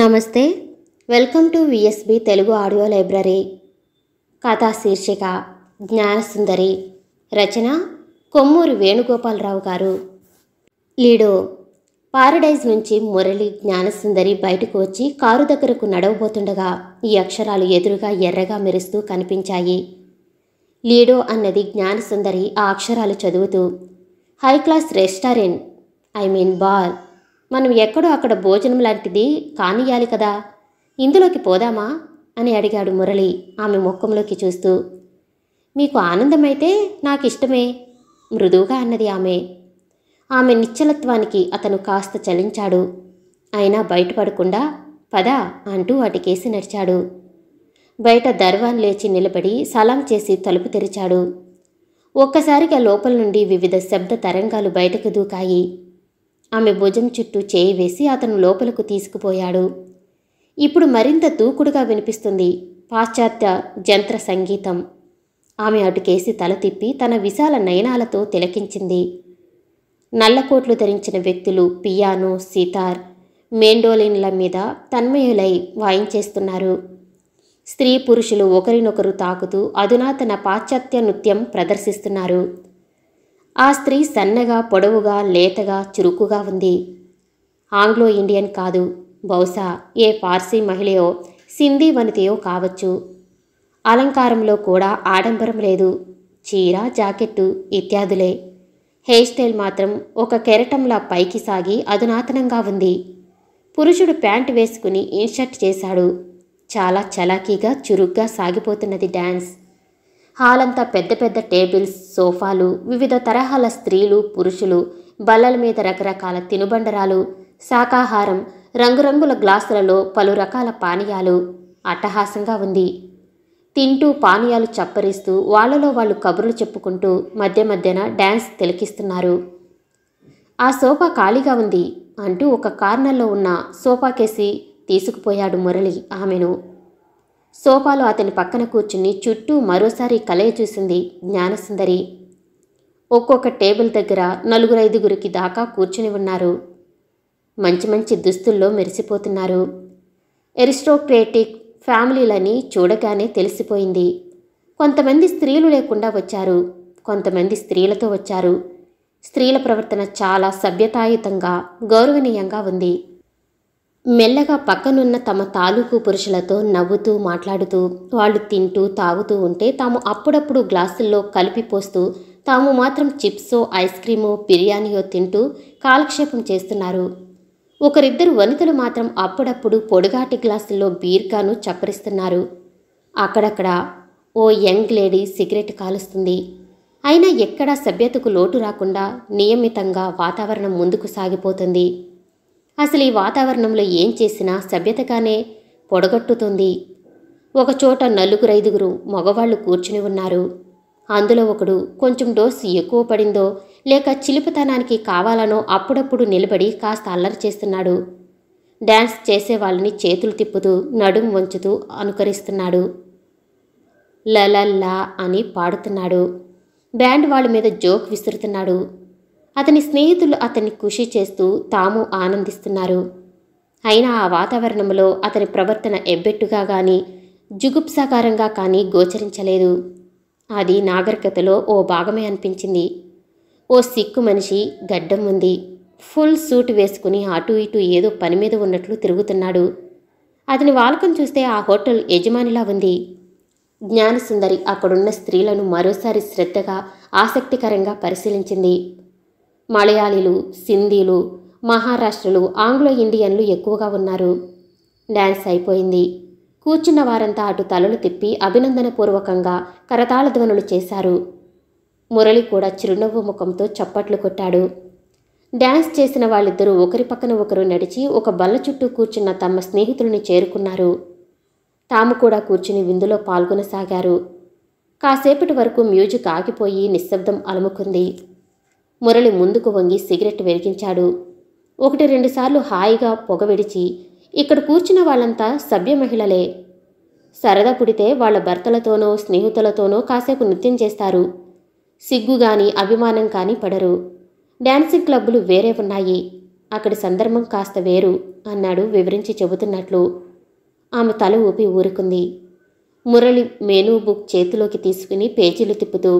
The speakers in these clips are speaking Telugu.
నమస్తే welcome to VSB Telugu audio library కథా శీర్షిక జ్ఞానసుందరి రచన కొమ్మూరి వేణుగోపాలరావు గారు లీడో పారడైజ్ నుంచి మురళి జ్ఞానసుందరి బయటకు వచ్చి కారు దగ్గరకు నడవబోతుండగా ఈ అక్షరాలు ఎదురుగా ఎర్రగా మెరుస్తూ కనిపించాయి లీడో అన్నది జ్ఞానసుందరి ఆ అక్షరాలు చదువుతూ high class restaurant I mean bar మనం ఎక్కడో అక్కడ భోజనం లాంటిది కానియాలి కదా ఇందులోకి పోదామా అని అడిగాడు మురళి ఆమె ముఖంలోకి చూస్తూ మీకు ఆనందమైతే నాకు ఇష్టమే మృదువుగా అన్నది ఆమె ఆమె నిశ్చలత్వానికి అతను కాస్త చలించాడు అయినా బయటపడకుండా పద అంటూ వాటికేసి నడిచాడు బయట దర్వాన్ లేచి నిలబడి సలాం చేసి తలుపు తెరిచాడు ఒక్కసారిగా లోపల నుండి వివిధ శబ్ద తరంగాలు బయటకు దూకాయి ఆమె భుజం చుట్టూ చేయి వేసి అతను లోపలకు తీసుకుపోయాడు ఇప్పుడు మరింత దూకుడుగా వినిపిస్తుంది పాశ్చాత్య జంత్ర సంగీతం ఆమె అటుకేసి తల తిప్పి తన విశాల నయనాలతో తిలకించింది నల్లకోట్లు ధరించిన వ్యక్తులు పియానో సితార్ మేండోలిన్ల మీద తన్మయులై వాయించేస్తున్నారు స్త్రీ పురుషులు ఒకరినొకరు తాకుతూ అధునాతన పాశ్చాత్య నృత్యం ప్రదర్శిస్తున్నారు ఆ స్త్రీ సన్నగా పొడవుగా లేతగా చురుకుగా ఉంది ఆంగ్లో ఇండియన్ కాదు బహుశా ఏ పార్సీ మహిళయో సింధీ వనితయో కావచ్చు అలంకారంలో కూడా ఆడంబరం లేదు చీర జాకెట్టు ఇత్యాదులే హెయిర్ స్టైల్ మాత్రం ఒక కెరటంలా పైకి సాగి అధునాతనంగా ఉంది పురుషుడు ప్యాంటు వేసుకుని ఇన్షర్ట్ చేశాడు చాలా చలాకీగా చురుగ్గా సాగిపోతున్నది డ్యాన్స్ హాల్ అంతా పెద్ద పెద్ద టేబుల్స్ సోఫాలు వివిధ తరహాల స్త్రీలు పురుషులు బల్లల మీద రకరకాల తినుబండరాలు శాకాహారం రంగురంగుల గ్లాసులలో పలు రకాల పానీయాలు అట్టహాసంగా ఉంది తింటూ పానీయాలు చప్పరిస్తూ వాళ్ళలో వాళ్ళు కబుర్లు చెప్పుకుంటూ మధ్య మధ్యన డ్యాన్స్ తిలకిస్తున్నారు ఆ సోఫా ఖాళీగా ఉంది అంటూ ఒక కార్నర్లో ఉన్న సోఫాకేసి తీసుకుపోయాడు మురళి ఆమెను సోఫాలో అతని పక్కన కూర్చుని చుట్టూ మరోసారి కలయ చూసింది జ్ఞానసుందరి ఒక్కొక్క టేబుల్ దగ్గర నలుగురైదుగురికి దాకా కూర్చుని ఉన్నారు మంచి మంచి దుస్తుల్లో మెరిసిపోతున్నారు ఎరిస్టోక్రేటిక్ ఫ్యామిలీలని చూడగానే తెలిసిపోయింది కొంతమంది స్త్రీలు లేకుండా వచ్చారు కొంతమంది స్త్రీలతో వచ్చారు స్త్రీల ప్రవర్తన చాలా సభ్యతాయుతంగా గౌరవనీయంగా ఉంది మెల్లగా పక్కనున్న తమ తాలూకు పురుషులతో నవ్వుతూ మాట్లాడుతూ వాళ్ళు తింటూ తాగుతూ ఉంటే తాము అప్పుడప్పుడు గ్లాసుల్లో కలిపి పోస్తూ తాము మాత్రం చిప్సో ఐస్ క్రీమో బిర్యానీయో తింటూ కాలక్షేపం చేస్తున్నారు ఒకరిద్దరు వనితలు మాత్రం అప్పుడప్పుడు పొడిగాటి గ్లాసుల్లో బీర్గాను చప్పరిస్తున్నారు అక్కడక్కడ ఓ యంగ్ లేడీ సిగరెట్ కాలుస్తుంది అయినా ఎక్కడా సభ్యతకు లోటు రాకుండా నియమితంగా వాతావరణం ముందుకు సాగిపోతుంది అసలు ఈ వాతావరణంలో ఏం చేసినా సభ్యతగానే పొడగట్టుతుంది ఒకచోట నలుగురైదుగురు మగవాళ్లు కూర్చుని ఉన్నారు అందులో ఒకడు కొంచెం డోస్ ఎక్కువ పడిందో లేక చిలిపితనానికి కావాలనో అప్పుడప్పుడు నిలబడి కాస్త అల్లరి చేస్తున్నాడు డ్యాన్స్ చేసేవాళ్ళని చేతులు తిప్పుతూ నడుం వంచుతూ అనుకరిస్తున్నాడు లలల్లా అని పాడుతున్నాడు బ్యాండ్ వాళ్ళ మీద జోక్ విసురుతున్నాడు అతని స్నేహితులు అతన్ని కృషి చేస్తూ తాము ఆనందిస్తున్నారు అయినా ఆ వాతావరణంలో అతని ప్రవర్తన ఎబ్బెట్టుగా కానీ జుగుప్సాకారంగా కానీ గోచరించలేదు అది నాగరికతలో ఓ భాగమే అనిపించింది ఓ సిక్కు మనిషి గడ్డం ఉంది ఫుల్ సూట్ వేసుకుని అటు ఇటు ఏదో పని మీద ఉన్నట్లు తిరుగుతున్నాడు అతని వాలకం చూస్తే ఆ హోటల్ యజమానిలా ఉంది జ్ఞానసుందరి అక్కడున్న స్త్రీలను మరోసారి శ్రద్ధగా ఆసక్తికరంగా పరిశీలించింది మలయాళీలు సింధీలు మహారాష్ట్రలు ఆంగ్లో ఇండియన్లు ఎక్కువగా ఉన్నారు డ్యాన్స్ అయిపోయింది కూర్చున్న వారంతా అటు తలలు తిప్పి అభినందనపూర్వకంగా కరతాళ ధ్వనులు చేశారు మురళి కూడా చిరునవ్వు ముఖంతో చప్పట్లు కొట్టాడు డ్యాన్స్ చేసిన వాళ్ళిద్దరూ ఒకరి పక్కన ఒకరు నడిచి ఒక బల్ల చుట్టూ కూర్చున్న తమ స్నేహితుల్ని చేరుకున్నారు తాము కూడా కూర్చుని విందులో పాల్గొనసాగారు కాసేపటి వరకు మ్యూజిక్ ఆగిపోయి నిశ్శబ్దం అలుముకుంది మురళి ముందుకు వంగి సిగరెట్ వెలిగించాడు ఒకటి రెండుసార్లు హాయిగా పొగ విడిచి ఇక్కడ కూర్చున్న వాళ్ళంతా సభ్య మహిళలే సరదా పుడితే వాళ్ళ భర్తలతోనో స్నేహితులతోనో కాసేపు నృత్యం చేస్తారు సిగ్గు కానీ అభిమానం కానీ పడరు డ్యాన్సింగ్ క్లబ్బులు వేరే ఉన్నాయి అక్కడి సందర్భం కాస్త వేరు అన్నాడు వివరించి చెబుతున్నట్లు ఆమె తల ఊపి ఊరుకుంది మురళి మెనూ బుక్ చేతిలోకి తీసుకుని పేజీలు తిప్పుతూ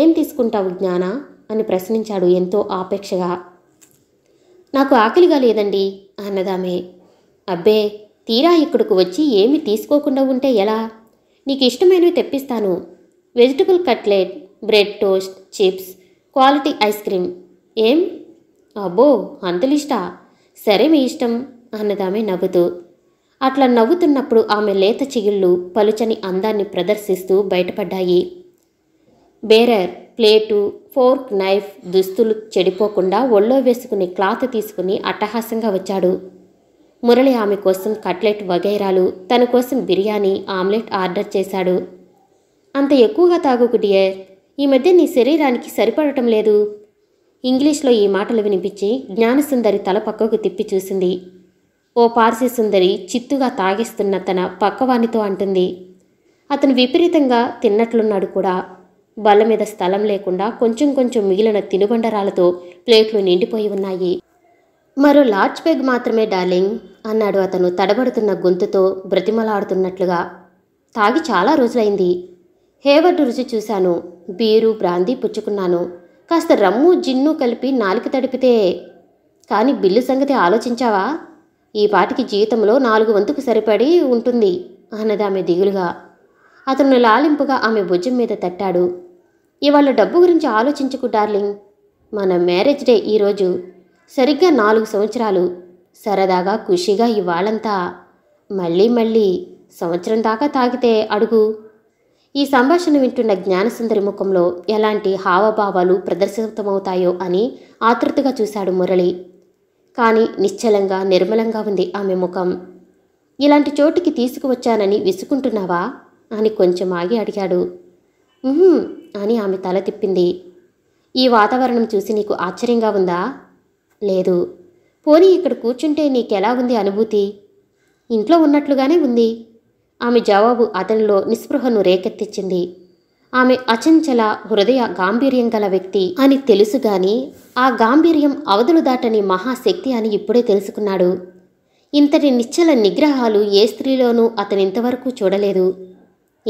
ఏం తీసుకుంటావు జ్ఞానా అని ప్రశ్నించాడు ఎంతో ఆపేక్షగా నాకు ఆకలిగా లేదండి అన్నదామే అబ్బే తీరా ఇక్కడికి వచ్చి ఏమి తీసుకోకుండా ఉంటే ఎలా నీకు ఇష్టమైనవి తెప్పిస్తాను vegetable cutlet bread toast chips quality ice cream ఏం అబ్బో అంతలిష్ట సరే మీ ఇష్టం అన్నదామే నవ్వుతూ అట్లా నవ్వుతున్నప్పుడు ఆమె లేత చిగుళ్ళు పలుచని అందాన్ని ప్రదర్శిస్తూ బయటపడ్డాయి బేరర్ ప్లేటు ఫోర్క్ నైఫ్ దుస్తులు చెడిపోకుండా ఒళ్ళో వేసుకుని క్లాత్ తీసుకుని అట్టహాసంగా వచ్చాడు మురళి ఆమె కోసం కట్లెట్ వగైరాలు తన కోసం బిర్యానీ ఆమ్లెట్ ఆర్డర్ చేశాడు అంత ఎక్కువగా తాగుకు డియర్ ఈ మధ్య నీ శరీరానికి సరిపడటం లేదు ఇంగ్లీష్లో ఈ మాటలు వినిపించి జ్ఞానసుందరి తల పక్కకు తిప్పి చూసింది ఓ పార్సీ సుందరి చిత్తుగా తాగిస్తున్న తన పక్కవానితో అంటుంది అతను విపరీతంగా తిన్నట్లున్నాడు కూడా బల్ల మీద స్థలం లేకుండా కొంచెం కొంచెం మిగిలిన తినుబండరాలతో ప్లేట్లు నిండిపోయి ఉన్నాయి మరో లార్జ్ పెగ్ మాత్రమే డార్లింగ్ అన్నాడు అతను తడబడుతున్న గొంతుతో బ్రతిమలాడుతున్నట్లుగా తాగి చాలా రోజులైంది హేవర్డ్ రుచి చూశాను బీరు బ్రాందీ పుచ్చుకున్నాను కాస్త రమ్ము జిన్ను కలిపి నాలుగు తడిపితే కానీ బిల్లు సంగతి ఆలోచించావా ఈ పాటికి జీవితంలో నాలుగు వంతుకు సరిపడి ఉంటుంది అన్నది ఆమె దిగులుగా అతను లాలింపుగా ఆమె భుజం మీద తట్టాడు ఇవాళ డబ్బు గురించి ఆలోచించకు డార్లింగ్ మన మ్యారేజ్ డే ఈరోజు సరిగ్గా నాలుగు సంవత్సరాలు సరదాగా ఖుషీగా ఇవాళంతా మళ్ళీ మళ్ళీ సంవత్సరం దాకా తాగితే అడుగు ఈ సంభాషణ వింటున్న జ్ఞానసుందరి ముఖంలో ఎలాంటి హావభావాలు ప్రదర్శితమవుతాయో అని ఆతృతగా చూశాడు మురళి కానీ నిశ్చలంగా నిర్మలంగా ఉంది ఆమె ముఖం ఇలాంటి చోటుకి తీసుకువచ్చానని విసుకుంటున్నావా అని కొంచెం ఆగి అడిగాడు అని ఆమె తల తిప్పింది ఈ వాతావరణం చూసి నీకు ఆశ్చర్యంగా ఉందా లేదు పోనీ ఇక్కడ కూర్చుంటే నీకెలా ఉంది అనుభూతి ఇంట్లో ఉన్నట్లుగానే ఉంది ఆమె జవాబు అతనిలో నిస్పృహను రేకెత్తించింది ఆమె అచంచల హృదయ గాంభీర్యం గల వ్యక్తి అని తెలుసు ఆ గాంభీర్యం అవధులు దాటని మహాశక్తి అని ఇప్పుడే తెలుసుకున్నాడు ఇంతటి నిశ్చల నిగ్రహాలు ఏ స్త్రీలోనూ అతనింతవరకు చూడలేదు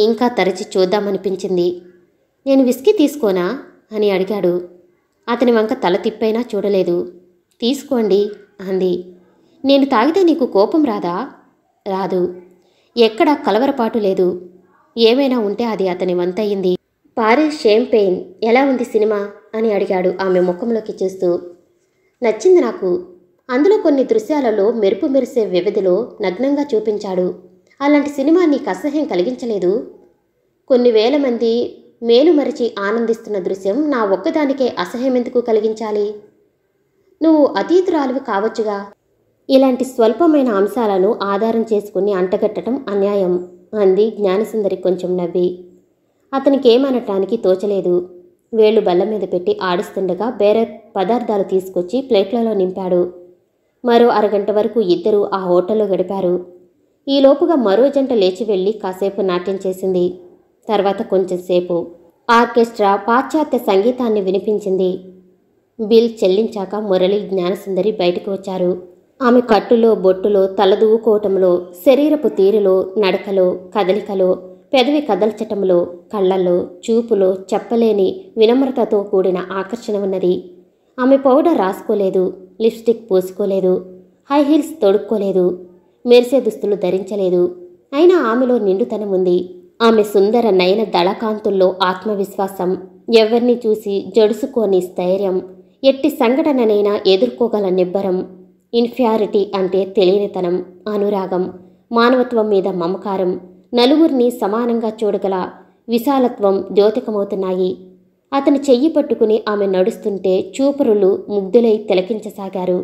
ఇంకా తరచి చూద్దామనిపించింది నేను విస్కీ తీసుకోనా అని అడిగాడు అతని వంక తల తిప్పైనా చూడలేదు తీసుకోండి అంది నేను తాగితే నీకు కోపం రాదా రాదు ఎక్కడ కలవరపాటు లేదు ఏమైనా ఉంటే అది అతని వంతయింది పారిస్ షేంపెయిన్ ఎలా ఉంది సినిమా అని అడిగాడు ఆమె ముఖంలోకి చూస్తూ నచ్చింది నాకు అందులో కొన్ని దృశ్యాలలో మెరుపు మెరిసే వ్యవధిలో నగ్నంగా చూపించాడు అలాంటి సినిమా నీకు అసహ్యం కలిగించలేదు కొన్ని వేల మంది మేలు ఆనందిస్తున్న దృశ్యం నా ఒక్కదానికే అసహ్యమెందుకు కలిగించాలి నువ్వు అతీతురాలువి కావచ్చుగా ఇలాంటి స్వల్పమైన అంశాలను ఆధారం చేసుకుని అంటగట్టడం అన్యాయం అంది జ్ఞానసుందరి కొంచెం నవ్వి అతనికేమనటానికి తోచలేదు వేళ్ళు బల్ల మీద పెట్టి ఆడిస్తుండగా వేరే పదార్థాలు తీసుకొచ్చి ప్లేట్లలో నింపాడు మరో అరగంట వరకు ఇద్దరూ ఆ హోటల్లో గడిపారు ఈలోపుగా మరో జంట లేచి వెళ్ళి కాసేపు నాట్యం చేసింది తర్వాత కొంచెంసేపు ఆర్కెస్ట్రా పాశ్చాత్య సంగీతాన్ని వినిపించింది బిల్ చెల్లించాక మురళి జ్ఞానసుందరి బయటకు వచ్చారు ఆమె కట్టులో బొట్టులో తలదూకోవటంలో శరీరపు తీరులో నడకలో కదలికలో పెదవి కదల్చటంలో కళ్ళల్లో చూపులో చెప్పలేని వినమ్రతతో కూడిన ఆకర్షణ ఉన్నది ఆమె పౌడర్ రాసుకోలేదు లిప్స్టిక్ పోసుకోలేదు హై హీల్స్ తొడుక్కోలేదు మెరిసే దుస్తులు ధరించలేదు అయినా ఆమెలో నిండుతనం ఉంది ఆమె సుందర నయన దళకాంతుల్లో ఆత్మవిశ్వాసం ఎవరిని చూసి జడుసుకోని స్థైర్యం ఎట్టి సంఘటననైనా ఎదుర్కోగల నిబ్బరం ఇన్ఫియారిటీ అంటే తెలియనితనం అనురాగం మానవత్వం మీద మమకారం నలుగురిని సమానంగా చూడగల విశాలత్వం ద్యోతకమవుతున్నాయి అతను చెయ్యి పట్టుకుని ఆమె నడుస్తుంటే చూపరులు ముగ్ధులై తిలకించసాగారు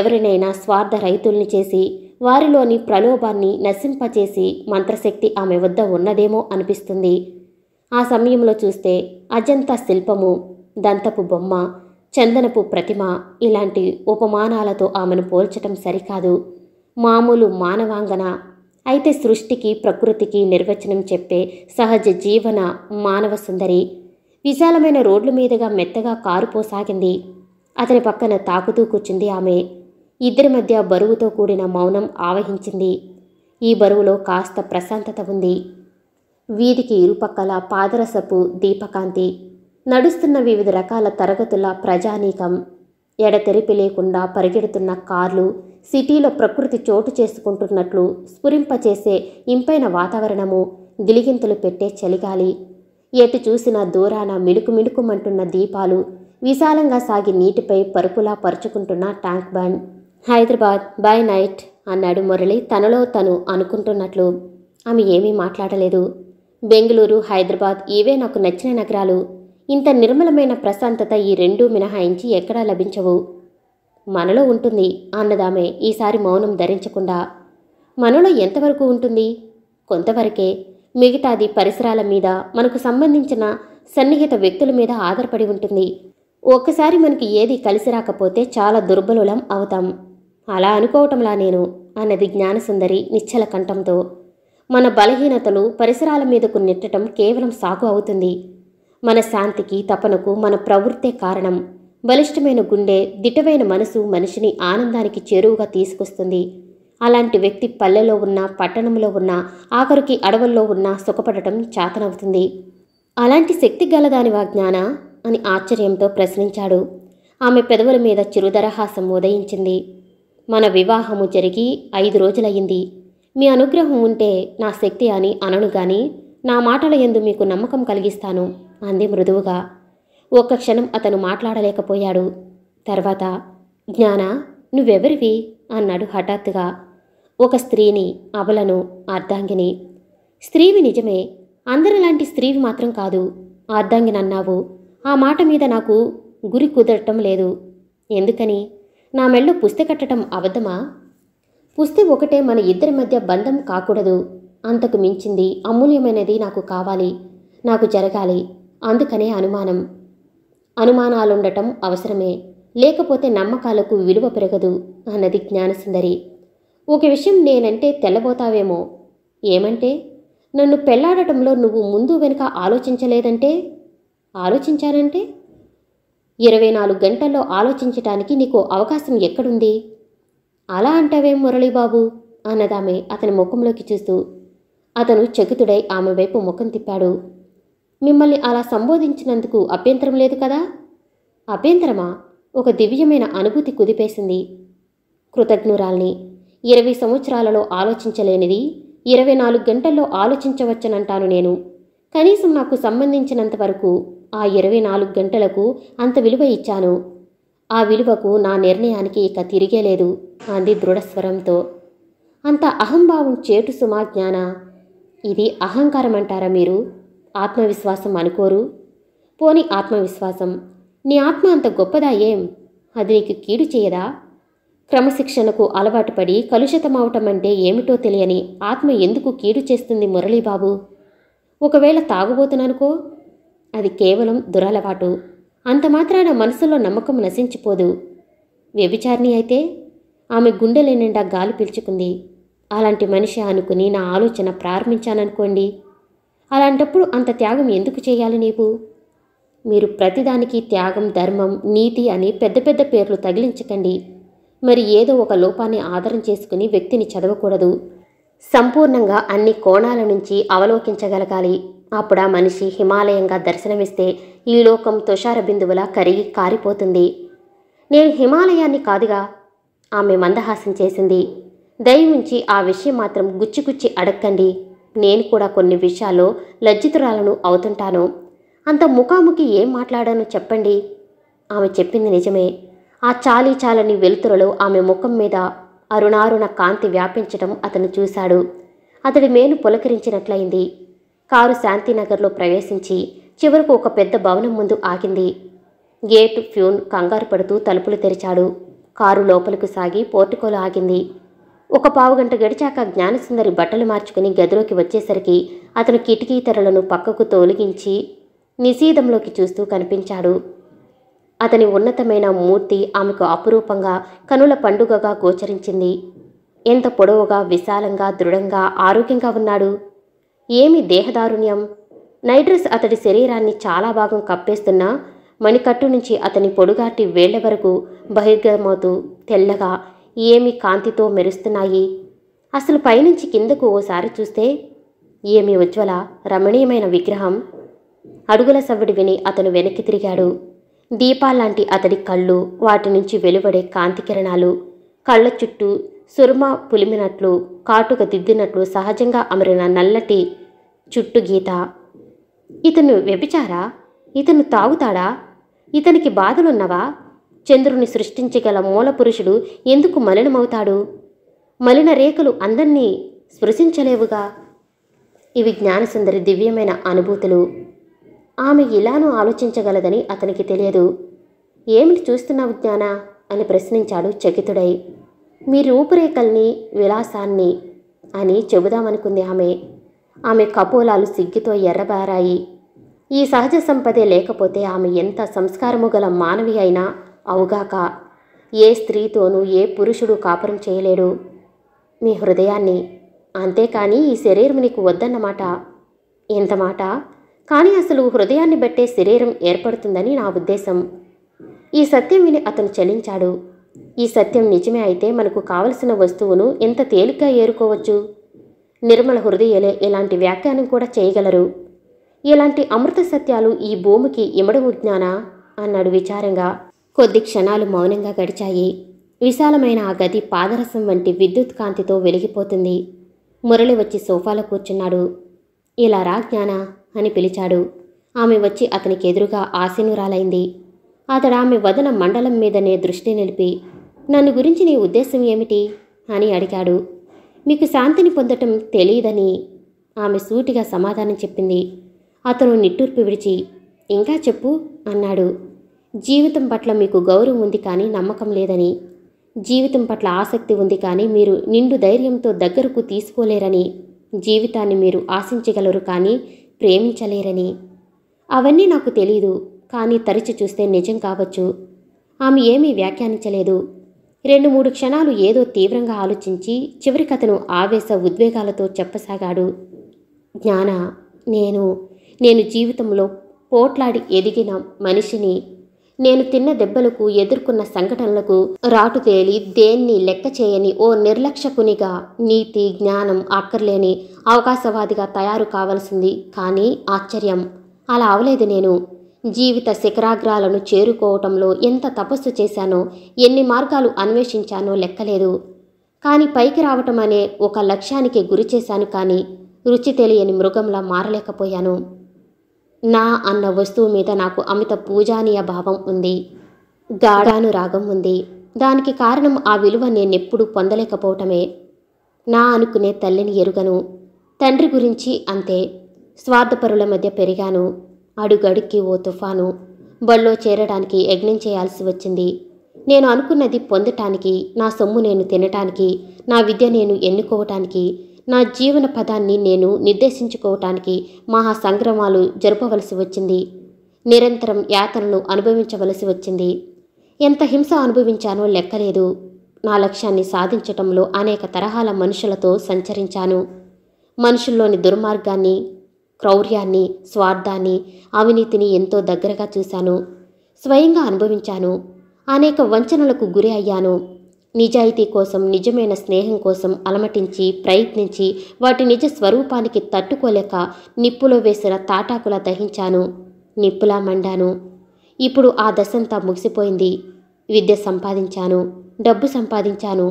ఎవరినైనా స్వార్థ రైతుల్ని చేసి వారిలోని ప్రలోభాన్ని నశింపచేసి మంత్రశక్తి ఆమె వద్ద ఉన్నదేమో అనిపిస్తుంది ఆ సమయంలో చూస్తే అజంతా శిల్పము దంతపు బొమ్మ చందనపు ప్రతిమ ఇలాంటి ఉపమానాలతో ఆమెను పోల్చటం సరికాదు మామూలు మానవాంగన అయితే సృష్టికి ప్రకృతికి నిర్వచనం చెప్పే సహజ జీవన మానవ సుందరి విశాలమైన రోడ్ల మీదుగా మెత్తగా కారు పోసాగింది అతని పక్కన తాకుతూ కూర్చుంది ఆమె ఇద్దరి మధ్య బరువుతో కూడిన మౌనం ఆవహించింది ఈ బరువులో కాస్త ప్రశాంతత ఉంది వీధికి ఇరుపక్కల పాదరసపు దీపకాంతి నడుస్తున్న వివిధ రకాల తరగతుల ప్రజానీకం ఎడతెరిపి లేకుండా పరిగెడుతున్న కార్లు సిటీలో ప్రకృతి చోటు చేసుకుంటున్నట్లు స్ఫురింపచేసే ఇంపైన వాతావరణము దిలిగింతలు పెట్టే చలిగాలి ఎటు చూసిన దూరాన మిడుకు మిడుకుమంటున్న దీపాలు విశాలంగా సాగి నీటిపై పరుపులా పరుచుకుంటున్న tank bund Hyderabad by night అన్నాడు మురళి తనలో తను అనుకుంటున్నట్లు ఆమె ఏమీ మాట్లాడలేదు బెంగళూరు హైదరాబాద్ ఇవే నాకు నచ్చిన నగరాలు ఇంత నిర్మలమైన ప్రశాంతత ఈ రెండూ మినహాయించి ఎక్కడా లభించవు మనలో ఉంటుంది అన్నదామె ఈసారి మౌనం ధరించకుండా మనలో ఎంతవరకు ఉంటుంది కొంతవరకే మిగతాది పరిసరాల మీద మనకు సంబంధించిన సన్నిహిత వ్యక్తుల మీద ఆధారపడి ఉంటుంది ఒక్కసారి మనకి ఏది కలిసి రాకపోతే చాలా దుర్బలులం అవుతాం అలా అనుకోవటంలా నేను అన్నది జ్ఞానసుందరి నిశ్చల కంఠంతో మన బలహీనతలు పరిసరాల మీదకు నెట్టడం కేవలం సాగు అవుతుంది మన శాంతికి తపనకు మన ప్రవృత్తే కారణం బలిష్టమైన గుండె దిటమైన మనసు మనిషిని ఆనందానికి చేరువుగా తీసుకొస్తుంది అలాంటి వ్యక్తి పల్లెలో ఉన్న పట్టణంలో ఉన్న ఆఖరికి అడవుల్లో ఉన్న సుఖపడటం చేతనవుతుంది అలాంటి శక్తి గలదాని వాజ్ఞాన అని ఆశ్చర్యంతో ప్రశ్నించాడు ఆమె పెదవుల మీద చిరుదరహాసం ఉదయించింది మన వివాహము జరిగి ఐదు రోజులయ్యింది మీ అనుగ్రహం ఉంటే నా శక్తి అని అనను గాని నా మాటల ఎందు మీకు నమ్మకం కలిగిస్తాను అంది మృదువుగా ఒక్క క్షణం అతను మాట్లాడలేకపోయాడు తర్వాత జ్ఞాన నువ్వెవరివి అన్నాడు హఠాత్తుగా ఒక స్త్రీని అబలను అర్ధాంగిని స్త్రీవి నిజమే అందరిలాంటి స్త్రీవి మాత్రం కాదు అన్నావు ఆ మాట మీద నాకు గురి కుదరటం లేదు ఎందుకని నా మెళ్ళు పుస్తి కట్టడం అబద్ధమా పుస్తి ఒకటే మన ఇద్దరి మధ్య బంధం కాకూడదు అంతకు మించింది అమూల్యమైనది నాకు కావాలి నాకు జరగాలి అందుకనే అనుమానం అనుమానాలుండటం అవసరమే లేకపోతే నమ్మకాలకు విలువ పెరగదు అన్నది జ్ఞానసుందరి ఒక విషయం నేనంటే తెల్లబోతావేమో ఏమంటే నన్ను పెళ్లాడటంలో నువ్వు ముందు వెనుక ఆలోచించలేదంటే ఆలోచించానంటే ఇరవై నాలుగు గంటల్లో ఆలోచించటానికి నీకు అవకాశం ఎక్కడుంది అలా అంటావేం మురళీబాబు అన్నదామె అతని ముఖంలోకి చూస్తూ అతను చకితుడై ఆమె వైపు ముఖం తిప్పాడు మిమ్మల్ని అలా సంబోధించినందుకు అభ్యంతరం లేదు కదా అభ్యంతరమా ఒక దివ్యమైన అనుభూతి కుదిపేసింది కృతజ్ఞురాల్ని ఇరవై సంవత్సరాలలో ఆలోచించలేనిది ఇరవై నాలుగు గంటల్లో ఆలోచించవచ్చనంటాను నేను కనీసం నాకు సంబంధించినంత వరకు ఆ ఇరవై నాలుగు గంటలకు అంత విలువ ఇచ్చాను ఆ విలువకు నా నిర్ణయానికి ఇక తిరిగేలేదు అంది దృఢస్వరంతో అంత అహంభావం చేటు సుమా జ్ఞాన ఇది అహంకారం అంటారా మీరు ఆత్మవిశ్వాసం అనుకోరు పోని ఆత్మవిశ్వాసం నీ ఆత్మ అంత గొప్పదా ఏం అది నీకు కీడు చేయదా క్రమశిక్షణకు అలవాటు పడి కలుషితమవటం అంటే ఏమిటో తెలియని ఆత్మ ఎందుకు కీడు చేస్తుంది మురళీబాబు ఒకవేళ తాగుబోతుననుకో అది కేవలం దురలవాటు అంత మాత్రాన మనసులో నమ్మకం నశించిపోదు వ్యభిచారిణి అయితే ఆమె గుండెలే నిండా గాలి పీల్చుకుంది అలాంటి మనిషి అనుకుని నా ఆలోచన ప్రారంభించాననుకోండి అలాంటప్పుడు అంత త్యాగం ఎందుకు చేయాలి నీవు మీరు ప్రతిదానికి త్యాగం ధర్మం నీతి అని పెద్ద పెద్ద పేర్లు తగిలించకండి మరి ఏదో ఒక లోపాన్ని ఆదరం చేసుకుని వ్యక్తిని చదవకూడదు సంపూర్ణంగా అన్ని కోణాల నుంచి అవలోకించగలగాలి అప్పుడు ఆ మనిషి హిమాలయంగా దర్శనమిస్తే ఈ లోకం తుషార బిందువులా కరిగి కారిపోతుంది నేను హిమాలయాన్ని కాదుగా ఆమె మందహాసం చేసింది దయవుంచి ఆ విషయం మాత్రం గుచ్చిగుచ్చి అడక్కండి నేను కూడా కొన్ని విషయాల్లో లజ్జితురాలను అవుతుంటాను అంత ముఖాముఖి ఏం మాట్లాడానో చెప్పండి ఆమె చెప్పింది నిజమే ఆ చాలీ చాలని వెలుతురలో ఆమె ముఖం మీద అరుణారుణ కాంతి వ్యాపించటం అతను చూశాడు అతడి మేను పులకరించినట్లయింది కారు శాంతినగర్లో ప్రవేశించి చివరకు ఒక పెద్ద భవనం ముందు ఆగింది గేట్ ఫ్యూన్ కంగారు పడుతూ తలుపులు తెరిచాడు కారు లోపలికి సాగి పోర్టుకోలు ఆగింది ఒక పావుగంట గడిచాక జ్ఞానసుందరి బట్టలు మార్చుకుని గదిలోకి వచ్చేసరికి అతను కిటికీ తెరలను పక్కకు తొలగించి నిశీదంలోకి చూస్తూ కనిపించాడు అతని ఉన్నతమైన మూర్తి ఆమెకు అపురూపంగా కనుల పండుగగా గోచరించింది ఎంత పొడవుగా విశాలంగా దృఢంగా ఆరోగ్యంగా ఉన్నాడు ఏమి దేహదారుణ్యం నైట్రస్ అతడి శరీరాన్ని చాలా భాగం కప్పేస్తున్నా మణికట్టు నుంచి అతని పొడుగాటి వేళ్ల వరకు బహిర్గమవుతూ తెల్లగా ఏమి కాంతితో మెరుస్తున్నాయి అసలు పైనుంచి కిందకు ఓసారి చూస్తే ఏమి ఉజ్వల రమణీయమైన విగ్రహం అడుగుల సవ్వడి విని అతను వెనక్కి తిరిగాడు దీపాలాంటి అతడి కళ్ళు వాటి నుంచి వెలువడే కాంతి కిరణాలు కళ్ళ చుట్టూ సురమ పులిమినట్లు కాటుక దిద్దినట్లు సహజంగా అమరిన నల్లటి చుట్టు గీత ఇతను వ్యభిచారా ఇతను తాగుతాడా ఇతనికి బాధలున్నవా చంద్రుని సృష్టించగల మూల పురుషుడు ఎందుకు మలినమవుతాడు మలిన రేఖలు అందరినీ స్పృశించలేవుగా ఇవి జ్ఞానసుందరి దివ్యమైన అనుభూతులు ఆమె ఇలానూ ఆలోచించగలదని అతనికి తెలియదు ఏమిటి చూస్తున్నావు జ్ఞాన అని ప్రశ్నించాడు చకితుడై మీ రూపురేఖల్ని విలాసాన్ని అని చెబుదామనుకుంది ఆమె ఆమె కపోలాలు సిగ్గితో ఎర్రబారాయి ఈ సహజ సంపదే లేకపోతే ఆమె ఎంత సంస్కారము గల మానవి అయినా అవుగాక ఏ స్త్రీతోనూ ఏ పురుషుడు కాపురం చేయలేడు మీ హృదయాన్ని అంతేకాని ఈ శరీరం నీకు వద్దన్నమాట ఇంతమాట కానీ అసలు హృదయాన్ని బట్టే శరీరం ఏర్పడుతుందని నా ఉద్దేశం ఈ సత్యం విని అతను చలించాడు ఈ సత్యం నిజమే అయితే మనకు కావలసిన వస్తువును ఎంత తేలిగ్గా ఏరుకోవచ్చు నిర్మల హృదయలే ఇలాంటి వ్యాఖ్యానం కూడా చేయగలరు ఇలాంటి అమృత సత్యాలు ఈ భూమికి ఇమడవు జ్ఞానా అన్నాడు విచారంగా కొద్ది క్షణాలు మౌనంగా గడిచాయి విశాలమైన ఆ గది పాదరసం వంటి విద్యుత్ కాంతితో వెలిగిపోతుంది మురళి వచ్చి సోఫాలో కూర్చున్నాడు ఇలా రా జ్ఞాన అని పిలిచాడు ఆమె వచ్చి అతనికి ఎదురుగా ఆశీనురాలైంది అతడు ఆమె వదన మండలం మీదనే దృష్టి నిలిపి నన్ను గురించి నీ ఉద్దేశం ఏమిటి అని అడిగాడు మీకు శాంతిని పొందటం తెలియదని ఆమె సూటిగా సమాధానం చెప్పింది అతను నిట్టూర్పు విడిచి ఇంకా చెప్పు అన్నాడు జీవితం పట్ల మీకు గౌరవం ఉంది కానీ నమ్మకం లేదని జీవితం పట్ల ఆసక్తి ఉంది కానీ మీరు నిండు ధైర్యంతో దగ్గరకు తీసుకోలేరని జీవితాన్ని మీరు ఆశించగలరు కానీ ప్రేమించలేరని అవన్నీ నాకు తెలియదు కానీ తరిచి చూస్తే నిజం కావచ్చు ఆమె ఏమీ వ్యాఖ్యానించలేదు రెండు మూడు క్షణాలు ఏదో తీవ్రంగా ఆలోచించి చివరి కథను ఆవేశ ఉద్వేగాలతో చెప్పసాగాడు జ్ఞాన నేను నేను జీవితంలో పోట్లాడి ఎదిగిన మనిషిని నేను తిన్న దెబ్బలకు ఎదుర్కొన్న సంఘటనలకు రాటు తేలి దేన్ని లెక్క చేయని ఓ నిర్లక్ష్యకునిగా నీతి జ్ఞానం అక్కర్లేని అవకాశవాదిగా తయారు కావాల్సింది కానీ ఆశ్చర్యం అలా అవలేదు నేను జీవిత శిఖరాగ్రాలను చేరుకోవటంలో ఎంత తపస్సు చేశానో ఎన్ని మార్గాలు అన్వేషించానో లెక్కలేదు కానీ పైకి రావటం అనే ఒక లక్ష్యానికి గురి చేశాను కానీ రుచి తెలియని మృగంలా మారలేకపోయాను నా అన్న వస్తువు మీద నాకు అమిత పూజానీయ భావం ఉంది గాఢాను రాగం ఉంది దానికి కారణం ఆ విలువ నేనెప్పుడు పొందలేకపోవటమే నా అనుకునే తల్లిని ఎరుగను తండ్రి గురించి అంతే స్వార్థపరుల మధ్య పెరిగాను అడుగడుక్కి ఓ తుఫాను బళ్ళో చేరడానికి యజ్ఞం చేయాల్సి వచ్చింది నేను అనుకున్నది పొందటానికి నా సొమ్ము నేను తినటానికి నా విద్య నేను ఎన్నుకోవటానికి నా జీవన పదాన్ని నేను నిర్దేశించుకోవటానికి మహా సంగ్రమాలు జరపవలసి వచ్చింది నిరంతరం యాతనలు అనుభవించవలసి వచ్చింది ఎంత హింస అనుభవించానో లెక్కలేదు నా లక్ష్యాన్ని సాధించటంలో అనేక తరహాల మనుషులతో సంచరించాను మనుషుల్లోని దుర్మార్గాన్ని క్రౌర్యాన్ని స్వార్థాన్ని అవినీతిని ఎంతో దగ్గరగా చూశాను స్వయంగా అనుభవించాను అనేక వంచనలకు గురి అయ్యాను నిజాయితీ కోసం నిజమైన స్నేహం కోసం అలమటించి ప్రయత్నించి వాటి నిజ స్వరూపానికి తట్టుకోలేక నిప్పులో వేసిన తాటాకులా దహించాను నిప్పులా మండాను ఇప్పుడు ఆ దశంతా ముగిసిపోయింది విద్య సంపాదించాను డబ్బు సంపాదించాను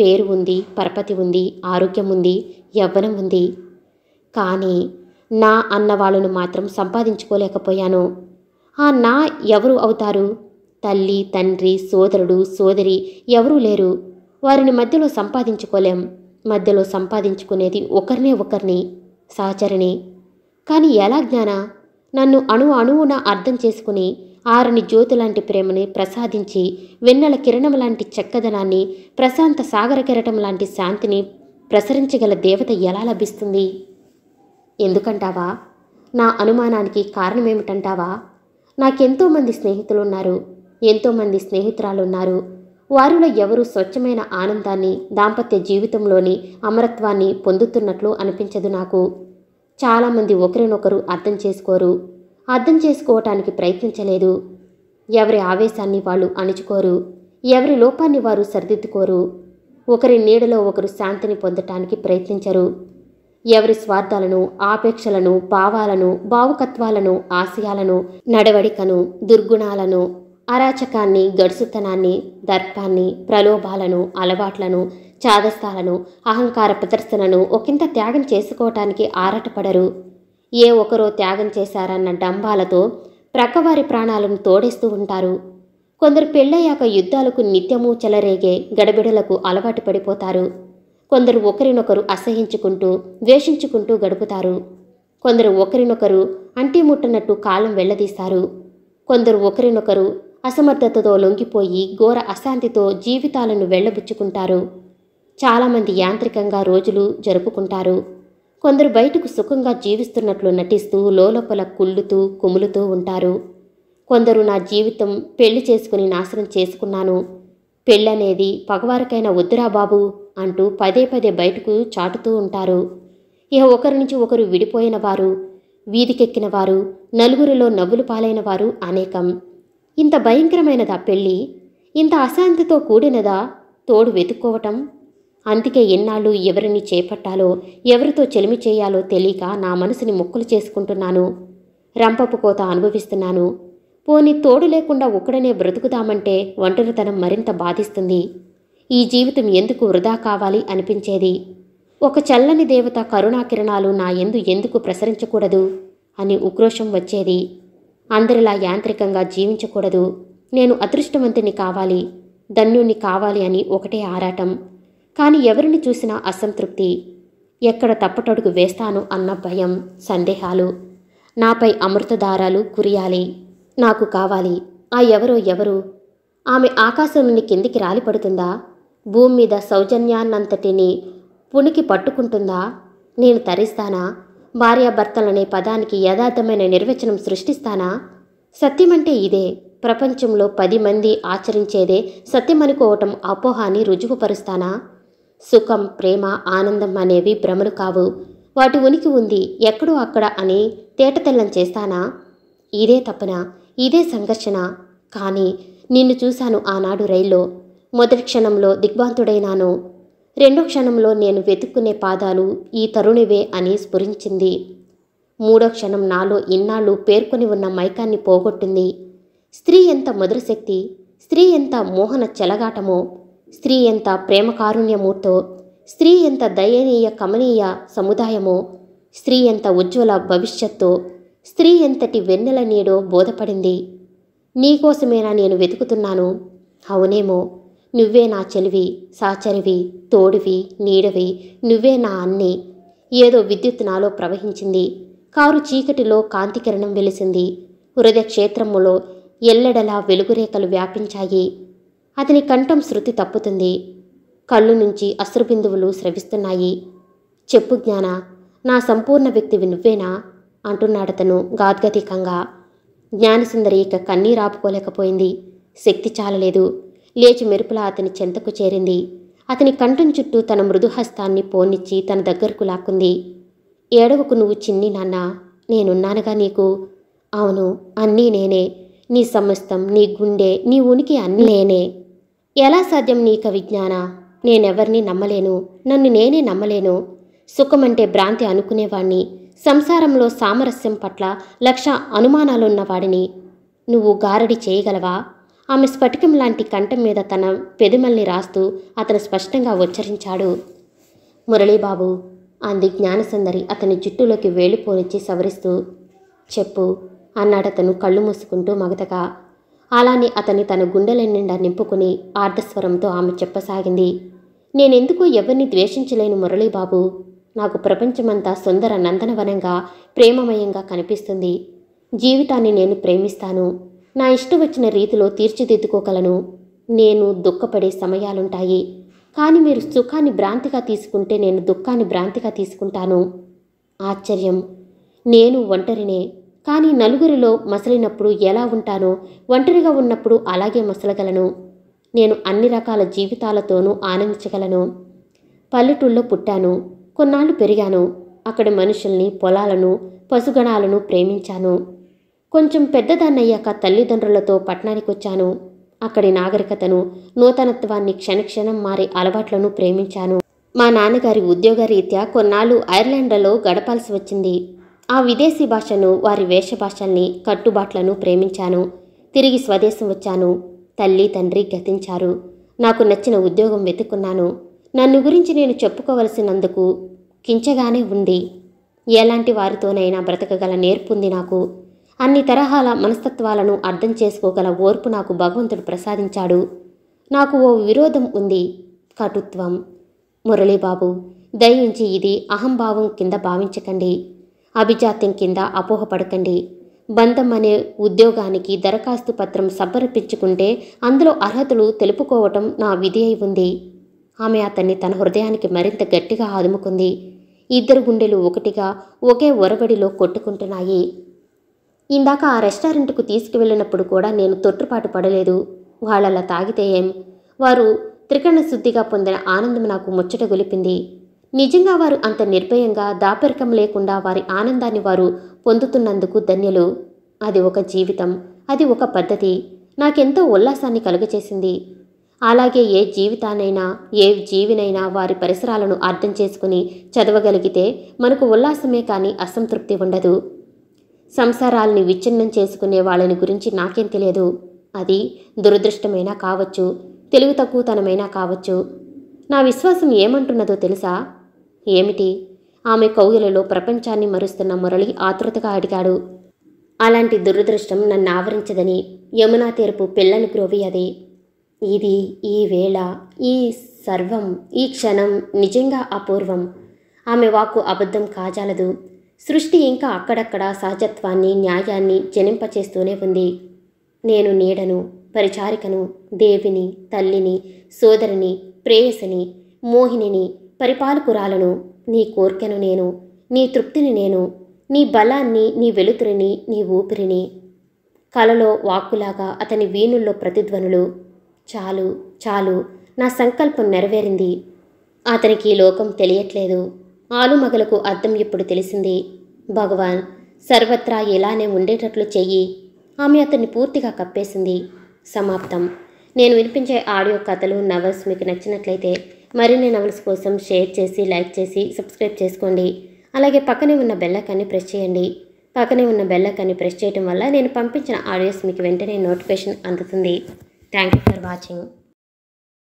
పేరు ఉంది పరపతి ఉంది ఆరోగ్యం ఉంది యవ్వనం ఉంది కానీ నా అన్న వాళ్ళను మాత్రం సంపాదించుకోలేకపోయాను ఆ నా ఎవరు అవుతారు తల్లి తండ్రి సోదరుడు సోదరి ఎవరూ లేరు వారిని మధ్యలో సంపాదించుకోలేం మధ్యలో సంపాదించుకునేది ఒకరినే ఒకరిని సహచరిని కానీ ఎలా జ్ఞాన నన్ను అణు అణువున అర్థం చేసుకుని ఆరుని జ్యోతి లాంటి ప్రేమని ప్రసాదించి వెన్నెల కిరణం లాంటి చక్కదనాన్ని ప్రశాంత సాగర కిరటం లాంటి శాంతిని ప్రసరించగల దేవత ఎలా లభిస్తుంది ఎందుకంటావా నా అనుమానానికి కారణమేమిటంటావా నాకెంతోమంది స్నేహితులున్నారు ఎంతోమంది స్నేహితురాలున్నారు వారిలో ఎవరు స్వచ్ఛమైన ఆనందాన్ని దాంపత్య జీవితంలోని అమరత్వాన్ని పొందుతున్నట్లు అనిపించదు నాకు చాలామంది ఒకరినొకరు అర్థం చేసుకోరు అర్థం చేసుకోవటానికి ప్రయత్నించలేదు ఎవరి ఆవేశాన్ని వాళ్ళు అణుచుకోరు ఎవరి లోపాన్ని వారు సరిదిద్దుకోరు ఒకరి నీడలో ఒకరు శాంతిని పొందటానికి ప్రయత్నించరు ఎవరి స్వార్థాలను ఆపేక్షలను భావాలను భావుకత్వాలను ఆశయాలను నడవడికను దుర్గుణాలను అరాచకాన్ని గడుసుతనాన్ని దర్పాన్ని ప్రలోభాలను అలవాట్లను చాదస్తాలను అహంకార ప్రదర్శనను ఒకంత త్యాగం చేసుకోవటానికి ఆరాటపడరు ఏ ఒకరో త్యాగం చేశారన్న డంబాలతో ప్రక్కవారి ప్రాణాలను తోడేస్తూ ఉంటారు కొందరు పెళ్ళయ్యాక యుద్ధాలకు నిత్యము చెలరేగే గడబిడలకు అలవాటు పడిపోతారు కొందరు ఒకరినొకరు అసహించుకుంటూ ద్వేషించుకుంటూ గడుపుతారు కొందరు ఒకరినొకరు అంటి ముట్టనట్టు కాలం వెళ్లదీస్తారు కొందరు ఒకరినొకరు అసమర్థతతో లొంగిపోయి ఘోర అశాంతితో జీవితాలను వెళ్లబుచ్చుకుంటారు చాలామంది యాంత్రికంగా రోజులు జరుపుకుంటారు కొందరు బయటకు సుఖంగా జీవిస్తున్నట్లు నటిస్తూ లోలోపల కుళ్ళుతూ కుములుతూ ఉంటారు కొందరు నా జీవితం పెళ్లి చేసుకుని నాశనం చేసుకున్నాను పెళ్ళనేది పగవారికైనా వద్దురా బాబు అంటూ పదే పదే బయటకు చాటుతూ ఉంటారు ఇక ఒకరి నుంచి ఒకరు విడిపోయిన వారు వీధికెక్కిన వారు నలుగురిలో నవ్వులు పాలైన వారు అనేకం ఇంత భయంకరమైనదా పెళ్ళి ఇంత అశాంతితో కూడినదా తోడు వెతుక్కోవటం అందుకే ఎన్నాళ్ళు ఎవరిని చేపట్టాలో ఎవరితో చెలిమి చేయాలో తెలియక నా మనసుని మొక్కులు చేసుకుంటున్నాను రంపపు కోత అనుభవిస్తున్నాను పోని తోడు లేకుండా ఒక్కడనే బ్రతుకుదామంటే ఒంటరితనం మరింత బాధిస్తుంది ఈ జీవితం ఎందుకు వృధా కావాలి అనిపించేది ఒక చల్లని దేవత కరుణాకిరణాలు నా ఎందు ఎందుకు ప్రసరించకూడదు అని ఉక్రోషం వచ్చేది అందరిలా యాంత్రికంగా జీవించకూడదు నేను అదృష్టవంతుని కావాలి ధన్యుణ్ణి కావాలి అని ఒకటే ఆరాటం కానీ ఎవరిని చూసినా అసంతృప్తి ఎక్కడ తప్పటడుగు వేస్తాను అన్న భయం సందేహాలు నాపై అమృతధారాలు కురియాలి నాకు కావాలి ఆ ఎవరో ఎవరు ఆమె ఆకాశం నుండి కిందికి రాలిపడుతుందా భూమి మీద సౌజన్యాన్నంతటిని పుణికి పట్టుకుంటుందా నేను తరిస్తానా భార్యాభర్తలనే పదానికి యథార్థమైన నిర్వచనం సృష్టిస్తానా సత్యమంటే ఇదే ప్రపంచంలో పది మంది ఆచరించేదే సత్యమనుకోవటం అపోహాన్ని రుజువుపరుస్తానా సుఖం ప్రేమ ఆనందం అనేవి భ్రమలు కావు వాటి ఉనికి ఉంది ఎక్కడో అక్కడ అని తేటతెల్లం చేస్తానా ఇదే తపన ఇదే సంఘర్షణ కానీ నిన్ను చూశాను ఆనాడు రైల్లో మొదటి క్షణంలో దిగ్భాంతుడైనాను రెండో క్షణంలో నేను వెతుక్కునే పాదాలు ఈ తరుణివే అని స్ఫురించింది మూడో క్షణం నాలో ఇన్నాళ్ళు పేర్కొని ఉన్న మైకాన్ని పోగొట్టింది స్త్రీ ఎంత మధురశక్తి స్త్రీ ఎంత మోహన చెలగాటమో స్త్రీ ఎంత ప్రేమ కారుణ్యమూర్తో స్త్రీ ఎంత దయనీయ కమనీయ సముదాయమో స్త్రీ ఎంత ఉజ్వల భవిష్యత్తు స్త్రీ ఎంతటి వెన్నెల నీడో బోధపడింది నీకోసమేనా నేను వెతుకుతున్నాను అవునేమో నువ్వే నా చెలివి సాచరివి తోడివి నీడవి నువ్వే నా అన్ని ఏదో విద్యుత్ నాలో ప్రవహించింది కారు చీకటిలో కాంతికిరణం వెలిసింది హృదయ క్షేత్రములో ఎల్లెడలా వెలుగురేఖలు వ్యాపించాయి అతని కంఠం శృతి తప్పుతుంది కళ్ళు నుంచి అశ్రుబిందువులు స్రవిస్తున్నాయి చెప్పు జ్ఞాన నా సంపూర్ణ వ్యక్తివి నువ్వేనా అంటున్నాడతను గాద్గతికంగా జ్ఞానసుందరి ఇక కన్నీరాపుకోలేకపోయింది శక్తి చాలలేదు లేచి మెరుపులా అతని చెంతకు చేరింది అతని కంఠం చుట్టూ తన మృదుహస్తాన్ని పోనిచ్చి తన దగ్గరకు లాక్కుంది ఏడవకు నువ్వు చిన్ని నాన్న నేనున్నానుగా నీకు అవును అన్నీ నేనే నీ సమస్తం నీ గుండె నీ ఉనికి అన్నీ నేనే ఎలా సాధ్యం నీక విజ్ఞాన నేనెవరిని నమ్మలేను నన్ను నేనే నమ్మలేను సుఖమంటే భ్రాంతి అనుకునేవాణ్ణి సంసారంలో సామరస్యం పట్ల లక్ష అనుమానాలున్నవాడిని నువ్వు గారడి చేయగలవా ఆమె స్ఫటికం లాంటి కంఠం మీద తన పెదుమల్ని రాస్తూ అతను స్పష్టంగా ఉచ్చరించాడు మురళీబాబు అంది జ్ఞానసుందరి అతని జుట్టులోకి వేలు సవరిస్తూ చెప్పు అన్నాడతను కళ్ళు మూసుకుంటూ మగతగా అలానే అతని తన గుండెల నిండా నింపుకుని ఆర్ధస్వరంతో ఆమె చెప్పసాగింది నేనెందుకు ఎవరిని ద్వేషించలేను మురళీబాబు నాకు ప్రపంచమంతా సుందర నందనవనంగా ప్రేమమయంగా కనిపిస్తుంది జీవితాన్ని నేను ప్రేమిస్తాను నా ఇష్టం వచ్చిన రీతిలో తీర్చిదిద్దుకోగలను నేను దుఃఖపడే సమయాలుంటాయి కానీ మీరు సుఖాన్ని భ్రాంతిగా తీసుకుంటే నేను దుఃఖాన్ని భ్రాంతిగా తీసుకుంటాను ఆశ్చర్యం నేను ఒంటరినే కానీ నలుగురిలో మసలినప్పుడు ఎలా ఉంటానో ఒంటరిగా ఉన్నప్పుడు అలాగే మసలగలను నేను అన్ని రకాల జీవితాలతోనూ ఆనందించగలను పల్లెటూళ్ళలో పుట్టాను కొన్నాళ్ళు పెరిగాను అక్కడ మనుషుల్ని పొలాలను పశుగణాలను ప్రేమించాను కొంచెం పెద్దదాన్నయ్యాక తల్లిదండ్రులతో పట్టణానికి వచ్చాను అక్కడి నాగరికతను నూతనత్వాన్ని క్షణక్షణం మారే అలవాట్లను ప్రేమించాను మా నాన్నగారి ఉద్యోగరీత్యా కొన్నాళ్ళు ఐర్లాండ్లలో గడపాల్సి వచ్చింది ఆ విదేశీ భాషను వారి వేషభాషల్ని కట్టుబాట్లను ప్రేమించాను తిరిగి స్వదేశం వచ్చాను తల్లి తండ్రి గతించారు నాకు నచ్చిన ఉద్యోగం వెతుక్కున్నాను నన్ను గురించి నేను చెప్పుకోవలసినందుకు కించగానే ఉంది ఎలాంటి వారితోనైనా బ్రతకగల నేర్పుంది నాకు అన్ని తరహాల మనస్తత్వాలను అర్థం చేసుకోగల ఓర్పు నాకు భగవంతుడు ప్రసాదించాడు నాకు ఓ విరోధం ఉంది కటుత్వం మురళీబాబు దయించి ఇది అహంభావం కింద భావించకండి అభిజాత్యం కింద అపోహపడకండి బంధం అనే ఉద్యోగానికి దరఖాస్తు పత్రం సమర్పించుకుంటే అందులో అర్హతలు తెలుపుకోవటం నా విధి అయి ఉంది ఆమె అతన్ని తన హృదయానికి మరింత గట్టిగా ఆదుముకుంది ఇద్దరు గుండెలు ఒకటిగా ఒకే ఒరబడిలో కొట్టుకుంటున్నాయి ఇందాక ఆ రెస్టారెంట్కు తీసుకువెళ్ళినప్పుడు కూడా నేను తొట్టుపాటు పడలేదు వాళ్ళలా తాగితే ఏం వారు త్రికరణ శుద్ధిగా పొందిన ఆనందం నాకు ముచ్చట గొలిపింది నిజంగా వారు అంత నిర్భయంగా దాపరికం లేకుండా వారి ఆనందాన్ని వారు పొందుతున్నందుకు ధన్యులు అది ఒక జీవితం అది ఒక పద్ధతి నాకెంతో ఉల్లాసాన్ని కలుగచేసింది అలాగే ఏ జీవితానైనా ఏ జీవినైనా వారి పరిసరాలను అర్థం చేసుకుని చదవగలిగితే మనకు ఉల్లాసమే కానీ అసంతృప్తి ఉండదు సంసారాల్ని విచ్ఛిన్నం చేసుకునే వాళ్ళని గురించి నాకేం తెలియదు అది దురదృష్టమైనా కావచ్చు తెలుగు తక్కువతనమైనా కావచ్చు నా విశ్వాసం ఏమంటున్నదో తెలుసా ఏమిటి ఆమె కౌగిలలో ప్రపంచాన్ని మరుస్తున్న మురళి ఆతృతగా అడిగాడు అలాంటి దురదృష్టం నన్ను ఆవరించదని యమునా తీర్పు పిల్లని గ్రోవి అది ఇది ఈ వేళ ఈ సర్వం ఈ క్షణం నిజంగా అపూర్వం ఆమె వాక్కు అబద్ధం కాజాలదు సృష్టి ఇంకా అక్కడక్కడ సహజత్వాన్ని న్యాయాన్ని జనింపచేస్తూనే ఉంది నేను నీడను పరిచారికను దేవిని తల్లిని సోదరిని ప్రేయసిని మోహినిని పరిపాలకురాలను నీ కోర్కెను నేను నీ తృప్తిని నేను నీ బలాన్ని నీ వెలుతురిని నీ ఊపిరిని కలలో వాక్కులాగా అతని వీణుల్లో ప్రతిధ్వనులు చాలు చాలు నా సంకల్పం నెరవేరింది అతనికి లోకం తెలియట్లేదు ఆలుమగలకు అర్థం ఇప్పుడు తెలిసింది భగవాన్ సర్వత్రా ఇలానే ఉండేటట్లు చెయ్యి ఆమె అతన్ని పూర్తిగా కప్పేసింది సమాప్తం నేను వినిపించే ఆడియో కథలు నవల్స్ మీకు నచ్చినట్లయితే మరిన్ని నవల్స్ కోసం షేర్ చేసి లైక్ చేసి సబ్స్క్రైబ్ చేసుకోండి అలాగే పక్కనే ఉన్న బెల్లకాన్ని ప్రెస్ చేయండి పక్కనే ఉన్న బెల్లకాన్ని ప్రెస్ చేయడం వల్ల నేను పంపించిన ఆడియోస్ మీకు వెంటనే నోటిఫికేషన్ అందుతుంది థ్యాంక్ యూ ఫర్ వాచింగ్